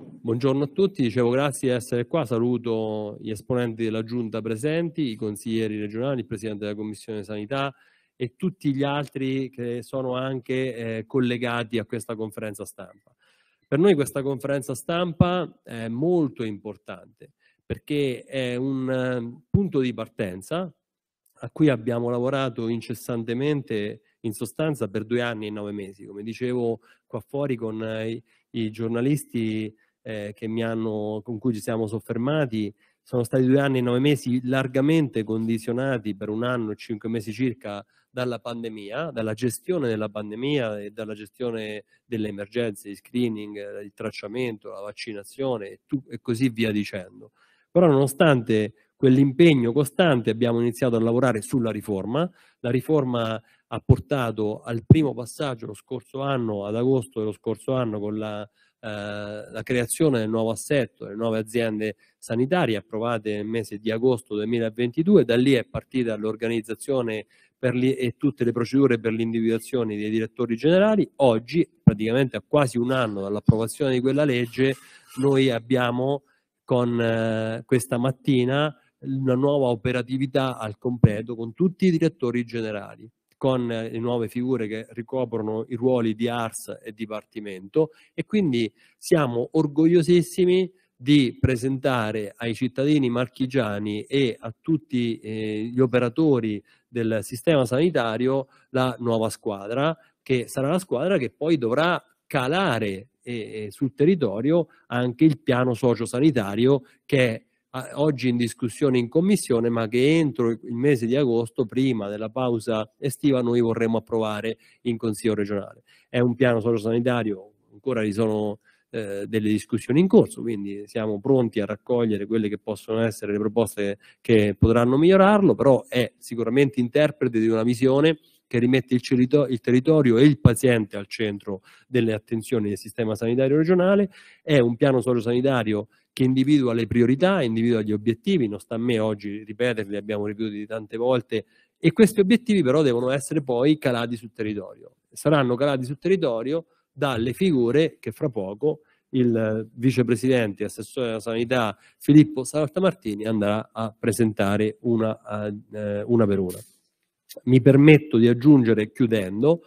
Buongiorno a tutti, dicevo grazie di essere qua, saluto gli esponenti della Giunta presenti, i consiglieri regionali, il Presidente della Commissione Sanità e tutti gli altri che sono anche eh, collegati a questa conferenza stampa. Per noi questa conferenza stampa è molto importante perché è un eh, punto di partenza a cui abbiamo lavorato incessantemente in sostanza per due anni e nove mesi. Come dicevo qua fuori con eh, i, i giornalisti eh, hanno, con cui ci siamo soffermati sono stati due anni e nove mesi largamente condizionati per un anno e cinque mesi circa dalla pandemia, dalla gestione della pandemia e dalla gestione delle emergenze, di screening, eh, il tracciamento, la vaccinazione e, tu, e così via dicendo. Però nonostante quell'impegno costante abbiamo iniziato a lavorare sulla riforma, la riforma ha portato al primo passaggio lo scorso anno, ad agosto dello scorso anno, con la eh, la creazione del nuovo assetto, delle nuove aziende sanitarie approvate nel mese di agosto 2022, da lì è partita l'organizzazione li, e tutte le procedure per l'individuazione dei direttori generali. Oggi, praticamente a quasi un anno dall'approvazione di quella legge, noi abbiamo con eh, questa mattina una nuova operatività al completo con tutti i direttori generali con eh, le nuove figure che ricoprono i ruoli di ARS e Dipartimento e quindi siamo orgogliosissimi di presentare ai cittadini marchigiani e a tutti eh, gli operatori del sistema sanitario la nuova squadra, che sarà la squadra che poi dovrà calare eh, eh sul territorio anche il piano sociosanitario che è oggi in discussione in commissione, ma che entro il mese di agosto, prima della pausa estiva, noi vorremmo approvare in Consiglio regionale. È un piano sociosanitario, ancora ci sono eh, delle discussioni in corso, quindi siamo pronti a raccogliere quelle che possono essere le proposte che potranno migliorarlo, però è sicuramente interprete di una visione che rimette il, territorio e il paziente al centro delle attenzioni del sistema sanitario regionale, è un piano sociosanitario che individua le priorità, individua gli obiettivi, non sta a me oggi ripeterli, abbiamo ripetuti tante volte, e questi obiettivi però devono essere poi calati sul territorio. Saranno calati sul territorio dalle figure che fra poco il vicepresidente e assessore della sanità Filippo Saltamartini andrà a presentare una, eh, una per una. Mi permetto di aggiungere, chiudendo,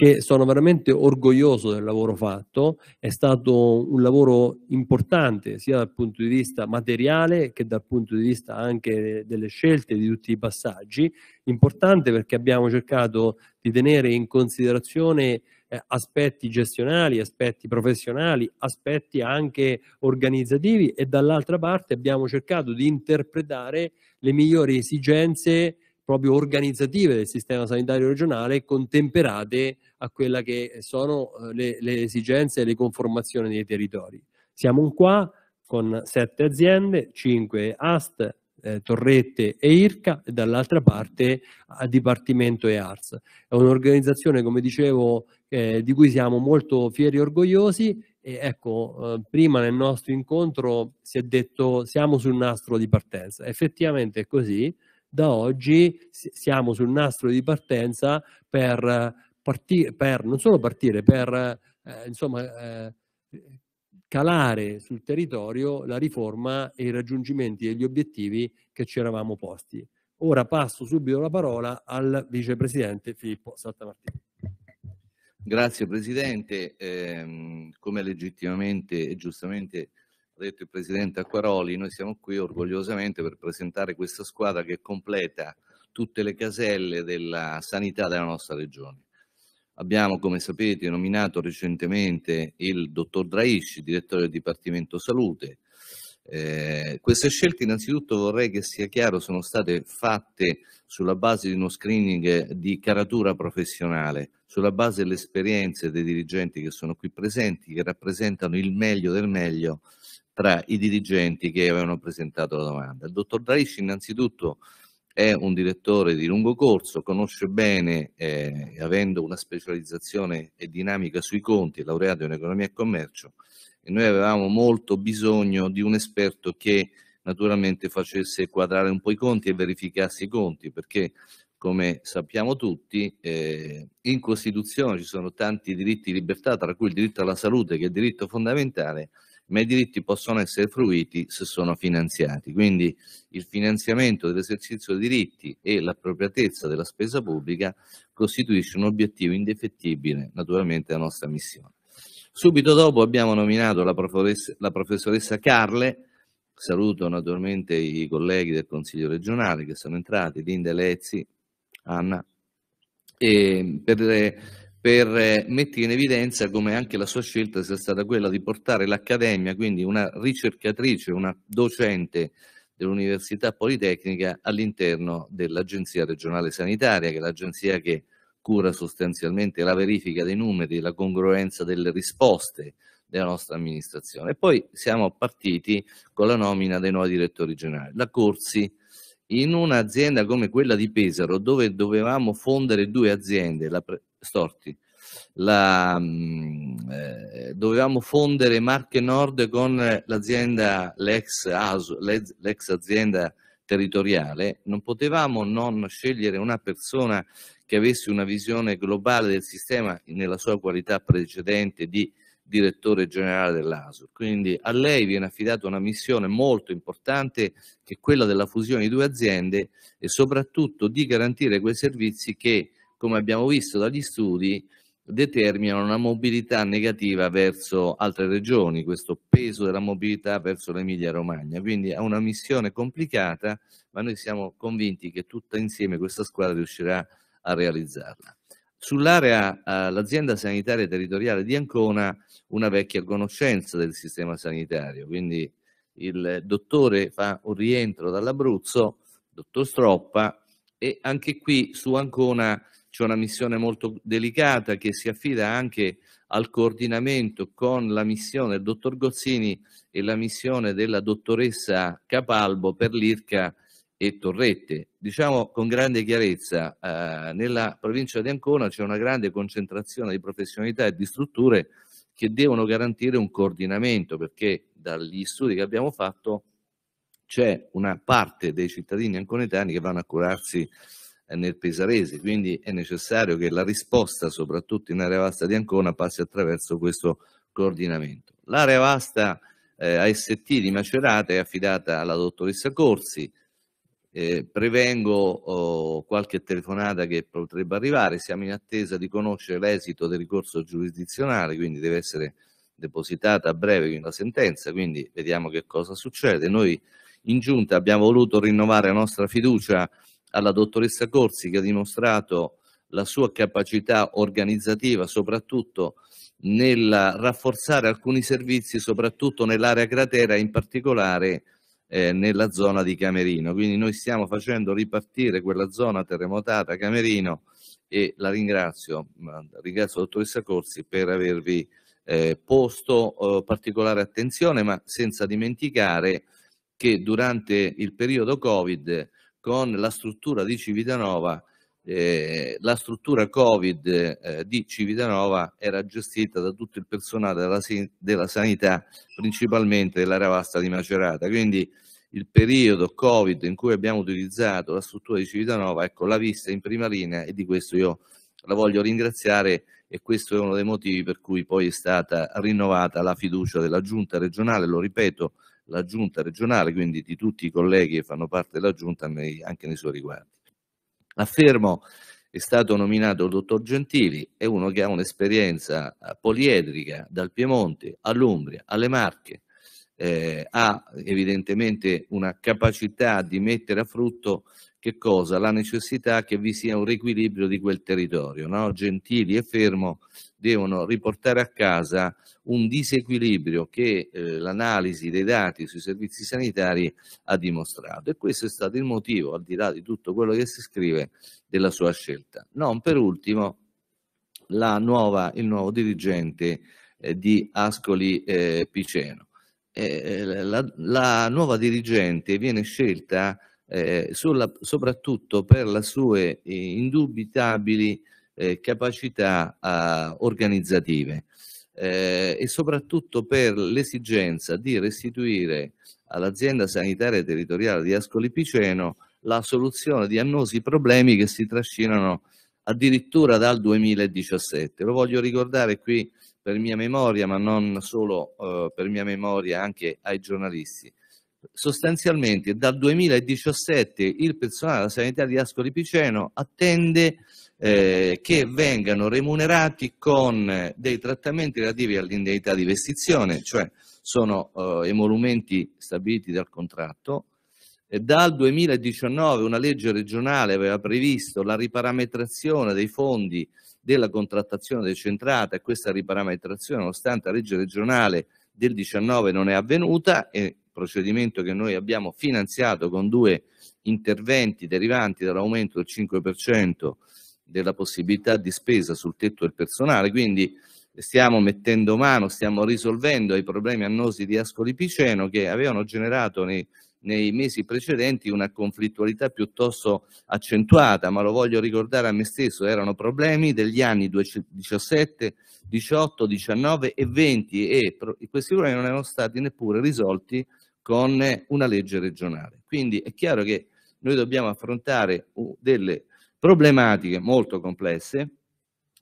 che sono veramente orgoglioso del lavoro fatto, è stato un lavoro importante sia dal punto di vista materiale che dal punto di vista anche delle scelte di tutti i passaggi, importante perché abbiamo cercato di tenere in considerazione eh, aspetti gestionali, aspetti professionali, aspetti anche organizzativi e dall'altra parte abbiamo cercato di interpretare le migliori esigenze proprio organizzative del sistema sanitario regionale contemperate a quelle che sono eh, le, le esigenze e le conformazioni dei territori. Siamo qua con sette aziende, cinque AST, eh, Torrette e IRCA e dall'altra parte a eh, Dipartimento e ARS. È un'organizzazione, come dicevo, eh, di cui siamo molto fieri e orgogliosi e ecco, eh, prima nel nostro incontro si è detto siamo sul nastro di partenza. Effettivamente è così, da oggi siamo sul nastro di partenza per, eh, partire, per non solo partire, per eh, insomma, eh, calare sul territorio la riforma e i raggiungimenti degli obiettivi che ci eravamo posti. Ora passo subito la parola al vicepresidente Filippo Saltamartini. Grazie Presidente, eh, come legittimamente e giustamente ha detto il presidente Acquaroli, noi siamo qui orgogliosamente per presentare questa squadra che completa tutte le caselle della sanità della nostra regione. Abbiamo, come sapete, nominato recentemente il dottor Draisci, direttore del Dipartimento Salute. Eh, queste scelte innanzitutto vorrei che sia chiaro sono state fatte sulla base di uno screening di caratura professionale, sulla base delle esperienze dei dirigenti che sono qui presenti, che rappresentano il meglio del meglio tra i dirigenti che avevano presentato la domanda. Il dottor Daisci innanzitutto è un direttore di lungo corso, conosce bene, eh, avendo una specializzazione e dinamica sui conti, laureato in economia e commercio, e noi avevamo molto bisogno di un esperto che naturalmente facesse quadrare un po' i conti e verificasse i conti, perché come sappiamo tutti, eh, in Costituzione ci sono tanti diritti di libertà, tra cui il diritto alla salute, che è il diritto fondamentale, ma i diritti possono essere fruiti se sono finanziati. Quindi il finanziamento dell'esercizio dei diritti e l'appropriatezza della spesa pubblica costituisce un obiettivo indefettibile, naturalmente, della nostra missione. Subito dopo abbiamo nominato la professoressa, la professoressa Carle, saluto naturalmente i colleghi del Consiglio regionale che sono entrati, Linda Lezzi, Anna, per per eh, mettere in evidenza come anche la sua scelta sia stata quella di portare l'Accademia, quindi una ricercatrice, una docente dell'Università Politecnica all'interno dell'Agenzia regionale sanitaria, che è l'agenzia che cura sostanzialmente la verifica dei numeri, la congruenza delle risposte della nostra amministrazione. E poi siamo partiti con la nomina dei nuovi direttori generali. La Corsi, in un'azienda come quella di Pesaro, dove dovevamo fondere due aziende, la, storti. La, mm, eh, dovevamo fondere Marche Nord con l'azienda, l'ex, ASU, l'ex azienda territoriale, non potevamo non scegliere una persona che avesse una visione globale del sistema nella sua qualità precedente di direttore generale dell'ASU. Quindi a lei viene affidata una missione molto importante che è quella della fusione di due aziende e soprattutto di garantire quei servizi che come abbiamo visto dagli studi, determinano una mobilità negativa verso altre regioni, questo peso della mobilità verso l'Emilia Romagna. Quindi è una missione complicata, ma noi siamo convinti che tutta insieme questa squadra riuscirà a realizzarla. Sull'area, eh, l'azienda sanitaria territoriale di Ancona, una vecchia conoscenza del sistema sanitario, quindi il dottore fa un rientro dall'Abruzzo, dottor Stroppa, e anche qui su Ancona c'è una missione molto delicata che si affida anche al coordinamento con la missione del dottor Gozzini e la missione della dottoressa Capalbo per l'IRCA e Torrette. Diciamo con grande chiarezza, eh, nella provincia di Ancona c'è una grande concentrazione di professionalità e di strutture che devono garantire un coordinamento perché dagli studi che abbiamo fatto c'è una parte dei cittadini anconetani che vanno a curarsi eh, nel Pesarese, quindi è necessario che la risposta, soprattutto in area vasta di Ancona, passi attraverso questo coordinamento. L'area vasta eh, AST di Macerata è affidata alla dottoressa Corsi, eh, prevengo oh, qualche telefonata che potrebbe arrivare, siamo in attesa di conoscere l'esito del ricorso giurisdizionale, quindi deve essere depositata a breve la sentenza, quindi vediamo che cosa succede. Noi in giunta abbiamo voluto rinnovare la nostra fiducia alla dottoressa Corsi che ha dimostrato la sua capacità organizzativa soprattutto nel rafforzare alcuni servizi soprattutto nell'area cratera in particolare eh, nella zona di Camerino quindi noi stiamo facendo ripartire quella zona terremotata Camerino e la ringrazio, ringrazio la dottoressa Corsi per avervi eh, posto eh, particolare attenzione ma senza dimenticare che durante il periodo Covid con la struttura di Civitanova, eh, la struttura Covid eh, di Civitanova era gestita da tutto il personale della, della sanità, principalmente della Ravasta di Macerata. Quindi il periodo Covid in cui abbiamo utilizzato la struttura di Civitanova, ecco, l'ha vista in prima linea e di questo io la voglio ringraziare e questo è uno dei motivi per cui poi è stata rinnovata la fiducia della giunta regionale, lo ripeto, la giunta regionale, quindi di tutti i colleghi che fanno parte della giunta nei, anche nei suoi riguardi. Affermo è stato nominato il dottor Gentili, è uno che ha un'esperienza eh, poliedrica dal Piemonte all'Umbria, alle Marche, eh, ha evidentemente una capacità di mettere a frutto che cosa? La necessità che vi sia un riequilibrio di quel territorio. No? Gentili e Fermo devono riportare a casa un disequilibrio che eh, l'analisi dei dati sui servizi sanitari ha dimostrato e questo è stato il motivo, al di là di tutto quello che si scrive, della sua scelta. Non per ultimo nuova, il nuovo dirigente eh, di Ascoli eh, Piceno. Eh, la, la, nuova dirigente viene scelta eh, sulla, soprattutto per le sue eh, indubitabili eh, capacità eh, organizzative eh, e soprattutto per l'esigenza di restituire all'azienda sanitaria territoriale di Ascoli Piceno la soluzione di annosi problemi che si trascinano addirittura dal 2017. Lo voglio ricordare qui per mia memoria, ma non solo eh, per mia memoria, anche ai giornalisti. Sostanzialmente dal 2017 il personale della sanità di Ascoli Piceno attende eh, che vengano remunerati con eh, dei trattamenti relativi all'indennità di vestizione, cioè sono eh, emolumenti stabiliti dal contratto. E dal 2019 una legge regionale aveva previsto la riparametrazione dei fondi della contrattazione decentrata e questa riparametrazione, nonostante la legge regionale del 19 non è avvenuta, è procedimento che noi abbiamo finanziato con due interventi derivanti dall'aumento del 5% della possibilità di spesa sul tetto del personale, quindi stiamo mettendo mano, stiamo risolvendo i problemi annosi di Ascoli Piceno che avevano generato nei, nei mesi precedenti una conflittualità piuttosto accentuata, ma lo voglio ricordare a me stesso, erano problemi degli anni 2017, 18, 19 e 20 e questi problemi non erano stati neppure risolti con una legge regionale. Quindi è chiaro che noi dobbiamo affrontare delle problematiche molto complesse,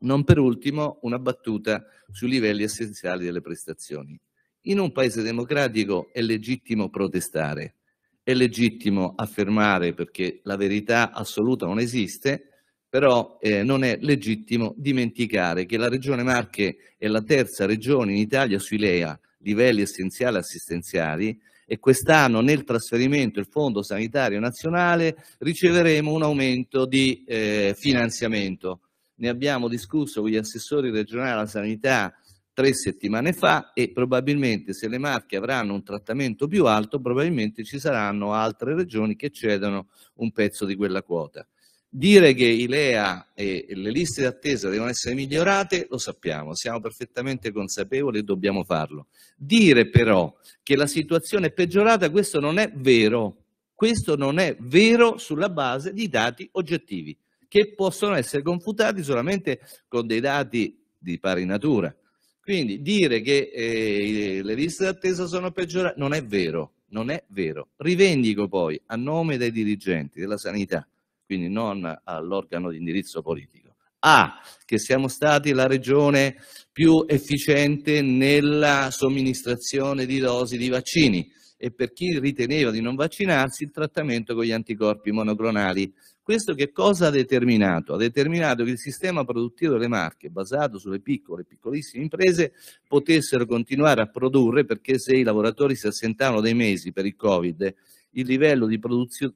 non per ultimo una battuta sui livelli essenziali delle prestazioni. In un paese democratico è legittimo protestare, è legittimo affermare perché la verità assoluta non esiste, però eh, non è legittimo dimenticare che la regione Marche è la terza regione in Italia sui LEA, livelli essenziali assistenziali, e quest'anno nel trasferimento il Fondo Sanitario Nazionale riceveremo un aumento di eh, finanziamento. Ne abbiamo discusso con gli assessori regionali alla sanità tre settimane fa e probabilmente se le marche avranno un trattamento più alto probabilmente ci saranno altre regioni che cedono un pezzo di quella quota. Dire che i LEA e le liste d'attesa devono essere migliorate lo sappiamo, siamo perfettamente consapevoli e dobbiamo farlo. Dire però che la situazione è peggiorata, questo non è vero. Questo non è vero sulla base di dati oggettivi, che possono essere confutati solamente con dei dati di pari natura. Quindi dire che eh, le liste d'attesa sono peggiorate non è vero, non è vero. Rivendico poi a nome dei dirigenti della sanità quindi non all'organo di indirizzo politico. A, che siamo stati la regione più efficiente nella somministrazione di dosi di vaccini e per chi riteneva di non vaccinarsi il trattamento con gli anticorpi monoclonali. Questo che cosa ha determinato? Ha determinato che il sistema produttivo delle marche, basato sulle piccole e piccolissime imprese, potessero continuare a produrre perché se i lavoratori si assentavano dei mesi per il Covid il livello di,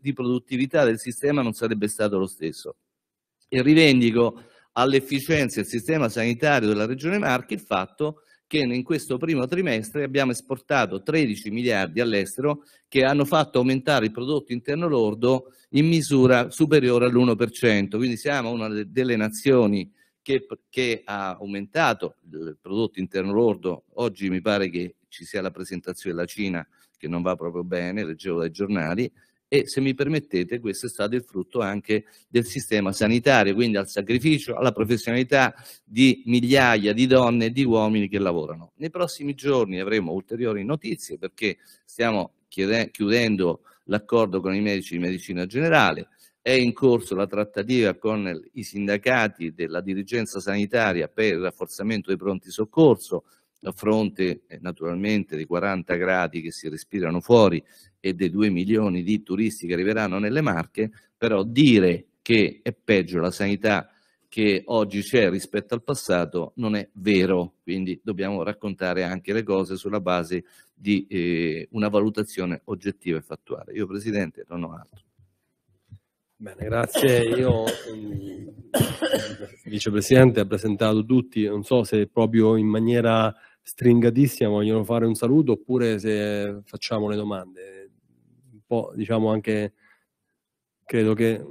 di produttività del sistema non sarebbe stato lo stesso. E rivendico all'efficienza del sistema sanitario della Regione Marche il fatto che in questo primo trimestre abbiamo esportato 13 miliardi all'estero che hanno fatto aumentare il prodotto interno lordo in misura superiore all'1%, quindi siamo una delle nazioni che, che, ha aumentato il prodotto interno lordo, oggi mi pare che ci sia la presentazione della Cina che non va proprio bene, leggevo dai giornali, e se mi permettete questo è stato il frutto anche del sistema sanitario, quindi al sacrificio, alla professionalità di migliaia di donne e di uomini che lavorano. Nei prossimi giorni avremo ulteriori notizie perché stiamo chiudendo l'accordo con i medici di medicina generale, è in corso la trattativa con i sindacati della dirigenza sanitaria per il rafforzamento dei pronti soccorso, a fronte naturalmente dei 40 gradi che si respirano fuori e dei 2 milioni di turisti che arriveranno nelle Marche, però dire che è peggio la sanità che oggi c'è rispetto al passato non è vero, quindi dobbiamo raccontare anche le cose sulla base di eh, una valutazione oggettiva e fattuale. Io Presidente non ho altro. Bene, grazie. Io, il ehm, Vicepresidente, ha presentato tutti, non so se proprio in maniera stringatissima vogliono fare un saluto oppure se facciamo le domande. Un po' diciamo anche, credo che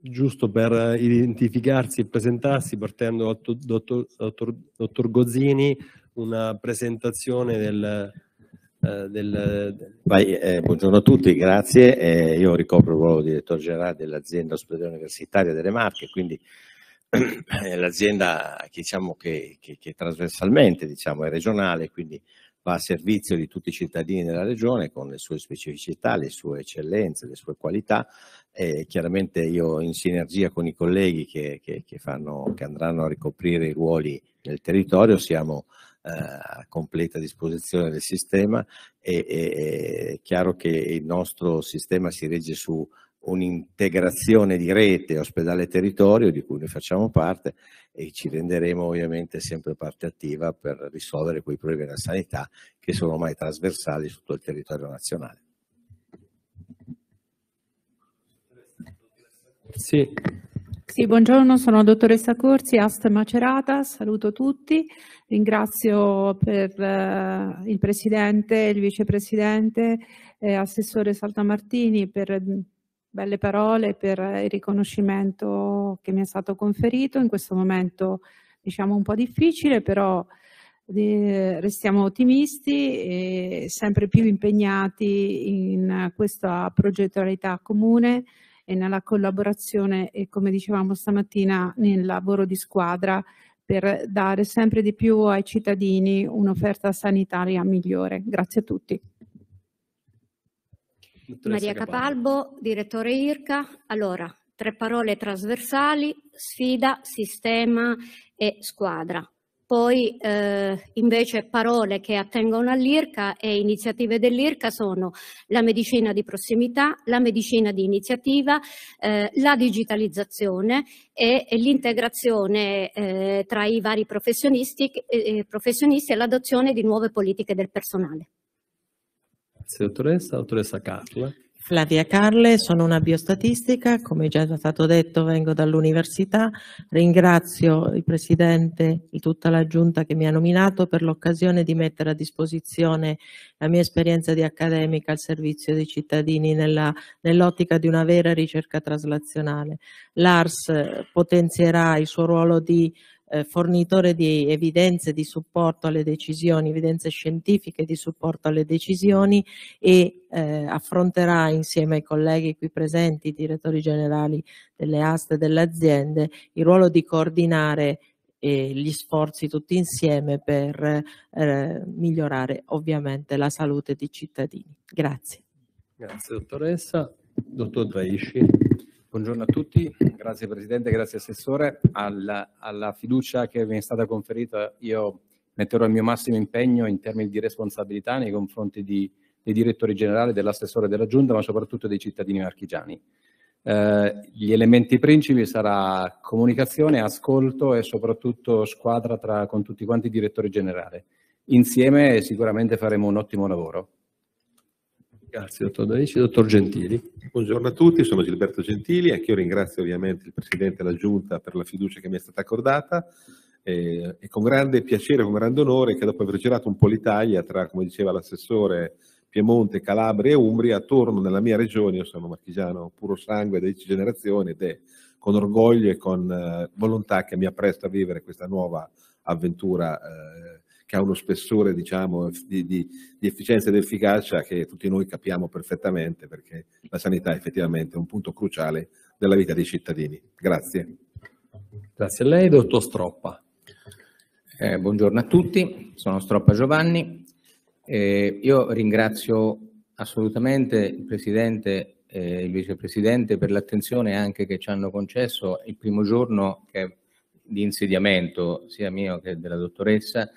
giusto per identificarsi e presentarsi, partendo dal dottor, dottor, dottor Gozzini, una presentazione del, eh, del... Vai, eh, buongiorno a tutti, grazie. Eh, io ricopro il ruolo di direttore generale dell'azienda ospedale universitaria delle Marche, quindi Mm. l'azienda che, diciamo che, che, che trasversalmente diciamo, è regionale, quindi va a servizio di tutti i cittadini della regione con le sue specificità, le sue eccellenze, le sue qualità. E chiaramente io in sinergia con i colleghi che, che, che, fanno, che andranno a ricoprire i ruoli nel territorio siamo eh, a completa disposizione del sistema e, e è chiaro che il nostro sistema si regge su un'integrazione di rete ospedale-territorio di cui noi facciamo parte e ci renderemo ovviamente sempre parte attiva per risolvere quei problemi della sanità che sono ormai trasversali su tutto il territorio nazionale. Sì. sì. buongiorno, sono dottoressa Corsi, AST Macerata, saluto tutti, ringrazio per eh, il Presidente, il Vicepresidente, eh, Assessore Saltamartini per belle parole per il riconoscimento che mi è stato conferito in questo momento diciamo un po' difficile, però restiamo ottimisti e sempre più impegnati in questa progettualità comune e nella collaborazione e come dicevamo stamattina nel lavoro di squadra per dare sempre di più ai cittadini un'offerta sanitaria migliore. Grazie a tutti. Maria Capalbo, Capalbo, direttore IRCA. Allora, tre parole trasversali, sfida, sistema e squadra. Poi eh, invece parole che attengono all'IRCA e iniziative dell'IRCA sono la medicina di prossimità, la medicina di iniziativa, eh, la digitalizzazione e, e l'integrazione eh, tra i vari professionisti, eh, eh, professionisti e l'adozione di nuove politiche del personale. Grazie, dottoressa. Dottoressa Carla. Flavia Carle, sono una biostatistica, come già è stato detto vengo dall'università, ringrazio il Presidente e tutta la Giunta che mi ha nominato per l'occasione di mettere a disposizione la mia esperienza di accademica al servizio dei cittadini nell'ottica di una vera ricerca traslazionale. L'ARS potenzierà il suo ruolo di eh, fornitore di evidenze di supporto alle decisioni, evidenze scientifiche di supporto alle decisioni e eh, affronterà insieme ai colleghi qui presenti, direttori generali delle aste delle aziende, il ruolo di coordinare eh, gli sforzi tutti insieme per eh, migliorare ovviamente la salute dei cittadini. Grazie. Grazie dottoressa. Dottor Draisci. Buongiorno a tutti, grazie Presidente, grazie Assessore. Alla, alla fiducia che mi è stata conferita io metterò il mio massimo impegno in termini di responsabilità nei confronti di, dei direttori generali, dell'assessore della Giunta, ma soprattutto dei cittadini marchigiani. Eh, gli elementi principi sarà comunicazione, ascolto e soprattutto squadra tra, con tutti quanti i direttori generali. Insieme sicuramente faremo un ottimo lavoro. Grazie dottor Danici. Dottor Gentili. Buongiorno a tutti, sono Gilberto Gentili, anch'io ringrazio ovviamente il Presidente della Giunta per la fiducia che mi è stata accordata è con grande piacere, con grande onore che dopo aver girato un po' l'Italia tra, come diceva l'assessore, Piemonte, Calabria e Umbria, torno nella mia regione, io sono marchigiano puro sangue 10 generazioni ed è con orgoglio e con eh, volontà che mi appresto a vivere questa nuova avventura eh, che ha uno spessore diciamo, di, di, di, efficienza ed efficacia che tutti noi capiamo perfettamente perché la sanità è effettivamente un punto cruciale della vita dei cittadini. Grazie. Grazie a lei, dottor Stroppa. Eh, buongiorno a tutti, sono Stroppa Giovanni. Eh, io ringrazio assolutamente il Presidente e eh, il Vicepresidente per l'attenzione anche che ci hanno concesso il primo giorno di insediamento, sia mio che della dottoressa,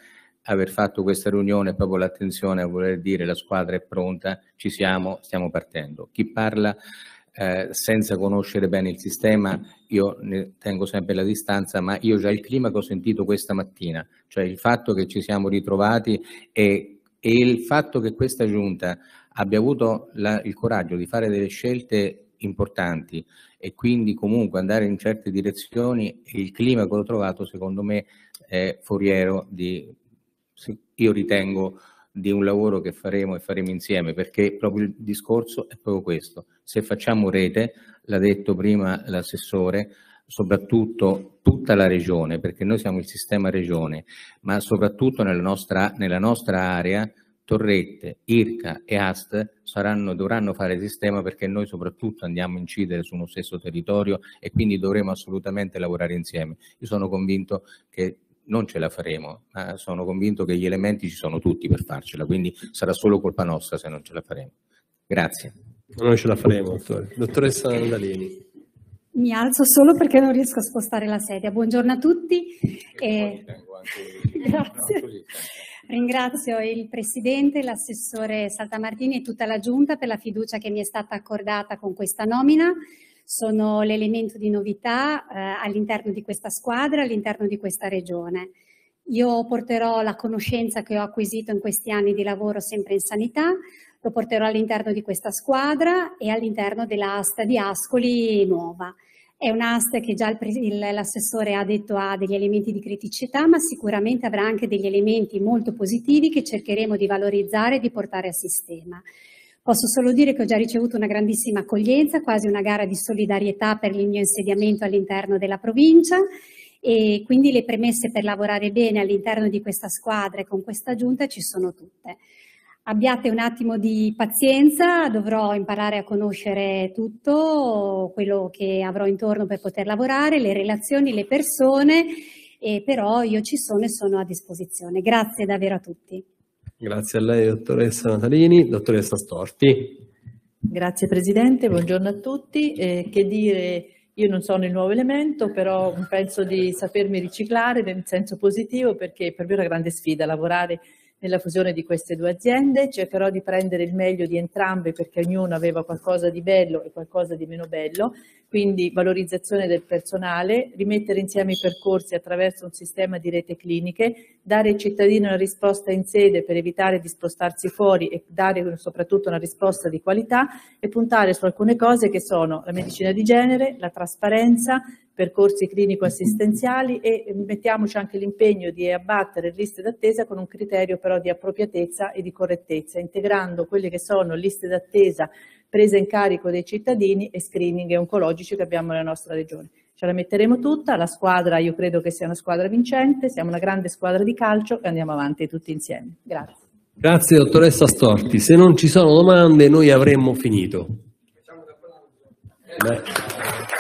aver fatto questa riunione proprio l'attenzione a voler dire la squadra è pronta, ci siamo, stiamo partendo. Chi parla eh, senza conoscere bene il sistema, io ne tengo sempre la distanza, ma io già il clima che ho sentito questa mattina, cioè il fatto che ci siamo ritrovati e, e il fatto che questa giunta abbia avuto la, il coraggio di fare delle scelte importanti e quindi comunque andare in certe direzioni, il clima che ho trovato secondo me è foriero di io ritengo di un lavoro che faremo e faremo insieme, perché proprio il discorso è proprio questo. Se facciamo rete, l'ha detto prima l'assessore, soprattutto tutta la regione, perché noi siamo il sistema regione, ma soprattutto nella nostra, nella nostra area Torrette, Irca e Ast saranno, dovranno fare sistema perché noi soprattutto andiamo a incidere su uno stesso territorio e quindi dovremo assolutamente lavorare insieme. Io sono convinto che non ce la faremo, ma sono convinto che gli elementi ci sono tutti per farcela, quindi sarà solo colpa nostra se non ce la faremo. Grazie. Noi ce la faremo, dottore. Dottoressa Andalini. Mi alzo solo perché non riesco a spostare la sedia. Buongiorno a tutti. E... Grazie. No, eh. Ringrazio il Presidente, l'assessore Saltamartini e tutta la Giunta per la fiducia che mi è stata accordata con questa nomina sono l'elemento di novità eh, all'interno di questa squadra, all'interno di questa regione. Io porterò la conoscenza che ho acquisito in questi anni di lavoro sempre in sanità, lo porterò all'interno di questa squadra e all'interno dell'asta di Ascoli nuova. È un'asta che già l'assessore ha detto ha degli elementi di criticità, ma sicuramente avrà anche degli elementi molto positivi che cercheremo di valorizzare e di portare a sistema. Posso solo dire che ho già ricevuto una grandissima accoglienza, quasi una gara di solidarietà per il mio insediamento all'interno della provincia e quindi le premesse per lavorare bene all'interno di questa squadra e con questa giunta ci sono tutte. Abbiate un attimo di pazienza, dovrò imparare a conoscere tutto quello che avrò intorno per poter lavorare, le relazioni, le persone, però io ci sono e sono a disposizione. Grazie davvero a tutti. Grazie a lei, dottoressa Natalini. Dottoressa Storti. Grazie Presidente, buongiorno a tutti. Eh, che dire, io non sono il nuovo elemento, però penso di sapermi riciclare nel senso positivo perché per me è una grande sfida lavorare nella fusione di queste due aziende, cercherò di prendere il meglio di entrambe perché ognuno aveva qualcosa di bello e qualcosa di meno bello, quindi valorizzazione del personale, rimettere insieme i percorsi attraverso un sistema di rete cliniche, dare ai cittadini una risposta in sede per evitare di spostarsi fuori e dare soprattutto una risposta di qualità e puntare su alcune cose che sono la medicina di genere, la trasparenza, percorsi clinico-assistenziali e eh, mettiamoci anche l'impegno di abbattere liste d'attesa con un criterio però di appropriatezza e di correttezza, integrando quelle che sono liste d'attesa presa in carico dei cittadini e screening oncologici che abbiamo nella nostra regione. Ce la metteremo tutta, la squadra io credo che sia una squadra vincente, siamo una grande squadra di calcio e andiamo avanti tutti insieme. Grazie. Grazie dottoressa Storti, se non ci sono domande noi avremmo finito. Beh.